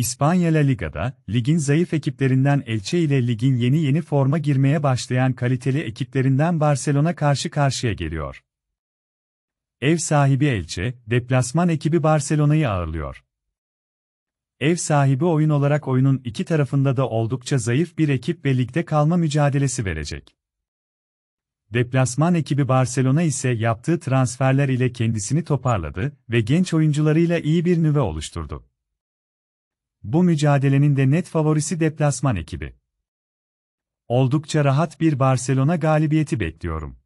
İspanya La Liga'da, ligin zayıf ekiplerinden Elche ile ligin yeni yeni forma girmeye başlayan kaliteli ekiplerinden Barcelona karşı karşıya geliyor. Ev sahibi Elche, deplasman ekibi Barcelona'yı ağırlıyor. Ev sahibi oyun olarak oyunun iki tarafında da oldukça zayıf bir ekip ve ligde kalma mücadelesi verecek. Deplasman ekibi Barcelona ise yaptığı transferler ile kendisini toparladı ve genç oyuncularıyla iyi bir nüve oluşturdu. Bu mücadelenin de net favorisi deplasman ekibi. Oldukça rahat bir Barcelona galibiyeti bekliyorum.